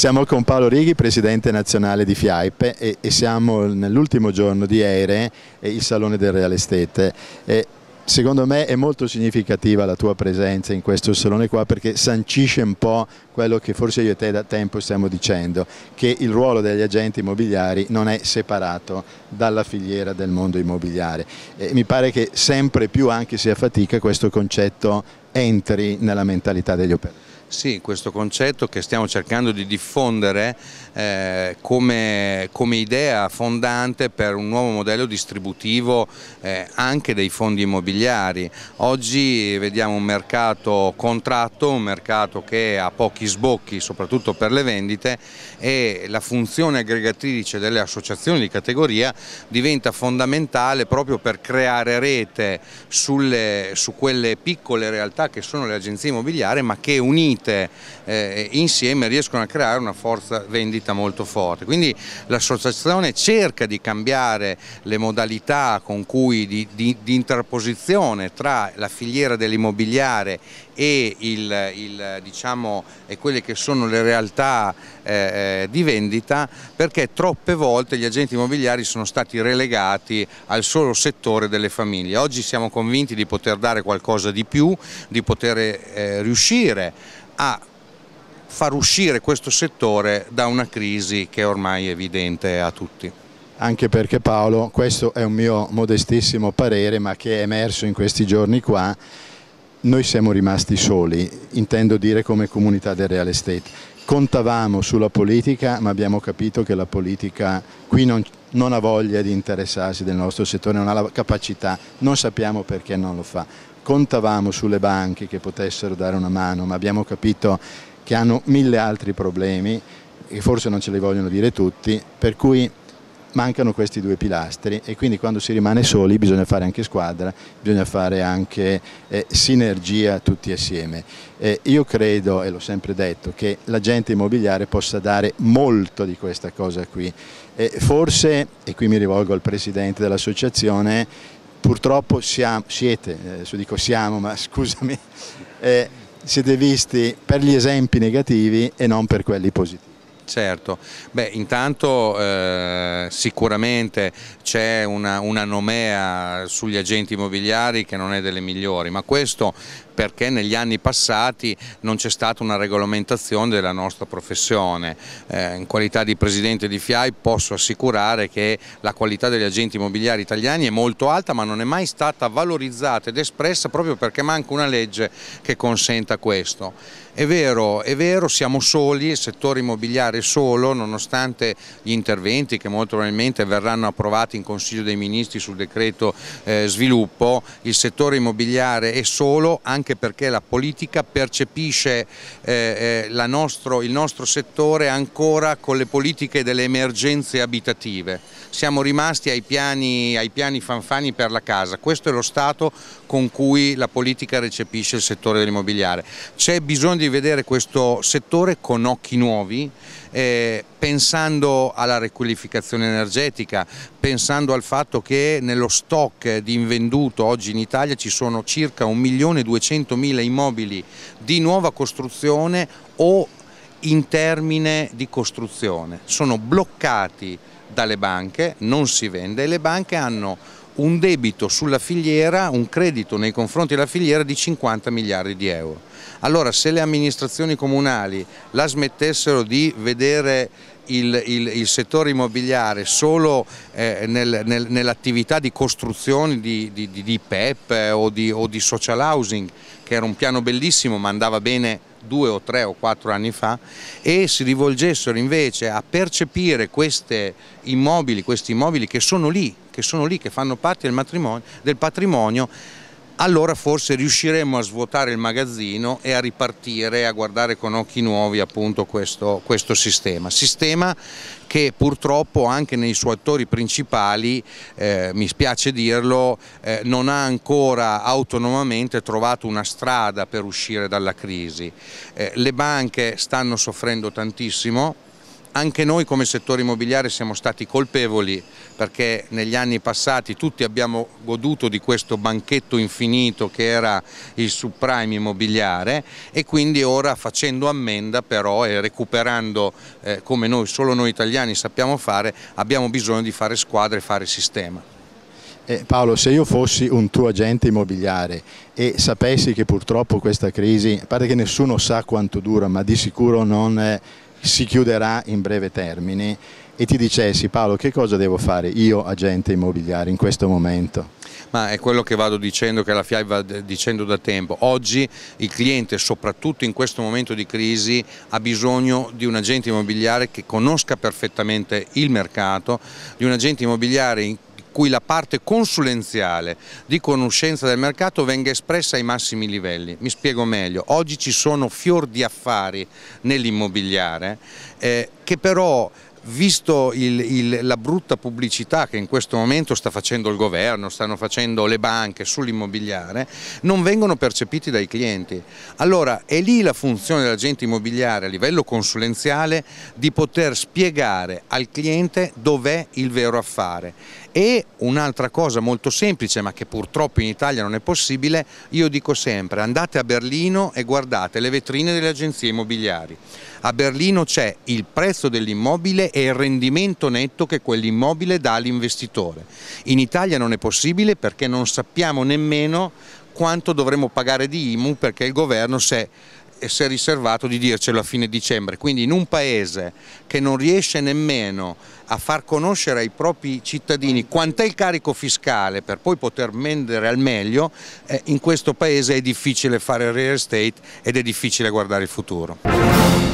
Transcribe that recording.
Siamo con Paolo Righi, presidente nazionale di FIAIP e, e siamo nell'ultimo giorno di Eire, il salone del Real Estate. E secondo me è molto significativa la tua presenza in questo salone qua perché sancisce un po' quello che forse io e te da tempo stiamo dicendo, che il ruolo degli agenti immobiliari non è separato dalla filiera del mondo immobiliare. E mi pare che sempre più anche se a fatica questo concetto entri nella mentalità degli operatori. Sì, questo concetto che stiamo cercando di diffondere eh, come, come, idea fondante per un nuovo modello distributivo eh, anche dei fondi immobiliari. Oggi vediamo un mercato contratto, un mercato che ha pochi sbocchi soprattutto per le vendite e la funzione aggregatrice delle associazioni di categoria diventa fondamentale proprio per creare rete sulle, su quelle piccole realtà che sono le agenzie immobiliari ma che unite unite eh, insieme riescono a creare una forza vendita molto forte. Quindi l'associazione cerca di cambiare le modalità con cui di, di, di interposizione tra la filiera dell'immobiliare e, il, il, diciamo, e, quelle che sono le realtà eh, eh di vendita perché troppe volte gli agenti immobiliari sono stati relegati al solo settore delle famiglie. Oggi siamo convinti di poter dare qualcosa di più, di poter eh, riuscire a far uscire questo settore da una crisi che è ormai evidente a tutti anche perché Paolo, questo è un mio modestissimo parere ma che è emerso in questi giorni qua, noi siamo rimasti soli, intendo dire come comunità del real estate. Contavamo sulla politica ma abbiamo capito che la politica qui non, non ha voglia di interessarsi del nostro settore, non ha la capacità, non sappiamo perché non lo fa contavamo sulle banche che potessero dare una mano, ma abbiamo capito che hanno mille altri problemi e forse non ce li vogliono dire tutti, per cui mancano questi due pilastri e quindi quando si rimane soli bisogna fare anche squadra, bisogna fare anche eh, sinergia tutti assieme. Eh, io credo, e l'ho sempre detto, che l'agente immobiliare possa dare molto di questa cosa qui. Eh, forse, e qui mi rivolgo al presidente dell'associazione, purtroppo siamo, siete, eh, dico siamo, ma scusami, eh, siete visti per gli esempi negativi e non per quelli positivi. Certo, beh intanto eh, sicuramente c'è una, una nomea sugli agenti immobiliari che non è delle migliori, ma questo perché negli anni passati non c'è stata una regolamentazione della nostra professione. Eh, in qualità di presidente di FIAI posso assicurare che la qualità degli agenti immobiliari italiani è molto alta ma non è mai stata valorizzata ed espressa proprio perché manca una legge che consenta questo. È vero, è vero, siamo soli, il settore immobiliare è solo, nonostante gli interventi che molto probabilmente verranno approvati in Consiglio dei Ministri sul decreto eh, sviluppo, il settore immobiliare è solo anche perché la politica percepisce eh, eh nostro, il nostro settore ancora con le politiche delle emergenze abitative. Siamo rimasti ai piani, ai piani fanfani per la casa, questo è lo stato con cui la politica recepisce il settore dell'immobiliare. C'è bisogno di vedere questo settore con occhi nuovi, eh, pensando alla riqualificazione energetica, pensando al fatto che nello stock di invenduto oggi in Italia ci sono circa 1.200.000 immobili di nuova costruzione o in termine di costruzione, sono bloccati dalle banche, non si vende e le banche hanno un debito sulla filiera, un credito nei confronti della filiera di 50 miliardi di euro. Allora se le amministrazioni comunali la smettessero di vedere il, il, il, settore immobiliare solo eh, nel, nel, nell'attività di costruzione di, di, di PEP eh, o, di, o di, social housing, che era un piano bellissimo ma andava bene due o tre o quattro anni fa, e si rivolgessero invece a percepire questi immobili, questi immobili che sono lì, che sono lì, che fanno parte del, del patrimonio, allora forse riusciremo a svuotare il magazzino e a ripartire, a guardare con occhi nuovi appunto questo, questo sistema. Sistema che purtroppo anche nei suoi attori principali, eh, mi spiace dirlo, eh, non ha ancora autonomamente trovato una strada per uscire dalla crisi. Eh, le banche stanno soffrendo tantissimo, anche noi come settore immobiliare siamo stati colpevoli perché negli anni passati tutti abbiamo goduto di questo banchetto infinito che era il subprime immobiliare e quindi ora facendo ammenda però e recuperando eh, come noi, solo noi italiani sappiamo fare, abbiamo bisogno di fare squadra e fare sistema. Eh, Paolo, se io fossi un tuo agente immobiliare e sapessi che purtroppo questa crisi, a parte che nessuno sa quanto dura, ma di sicuro non... È si chiuderà in breve termine e ti dicessi Paolo che cosa devo fare io agente immobiliare in questo momento? ma è quello che vado dicendo, che la FIAI va dicendo da tempo. Oggi il cliente, soprattutto in questo momento di crisi, ha bisogno di un agente immobiliare che conosca perfettamente il mercato, di un agente immobiliare cui la parte consulenziale di conoscenza del mercato venga espressa ai massimi livelli. Mi spiego meglio, oggi ci sono fior di affari nell'immobiliare eh, che però visto il, il, la brutta pubblicità che in questo momento sta facendo il governo, stanno facendo le banche sull'immobiliare, non vengono percepiti dai clienti. Allora è lì la funzione dell'agente immobiliare a livello consulenziale di poter spiegare al cliente dov'è il vero affare e un'altra cosa molto semplice, ma che purtroppo in Italia non è possibile, io dico sempre andate a Berlino e guardate le vetrine delle agenzie immobiliari. A Berlino c'è il prezzo dell'immobile e il rendimento netto che quell'immobile dà all'investitore. In Italia non è possibile perché non sappiamo nemmeno quanto dovremo pagare di IMU perché il governo si è e si è riservato di dircelo a fine dicembre. Quindi in un paese che non riesce nemmeno a far conoscere ai propri cittadini quant'è il carico fiscale per poi poter mendere al meglio, eh, in questo paese è difficile fare real estate ed è difficile guardare il futuro.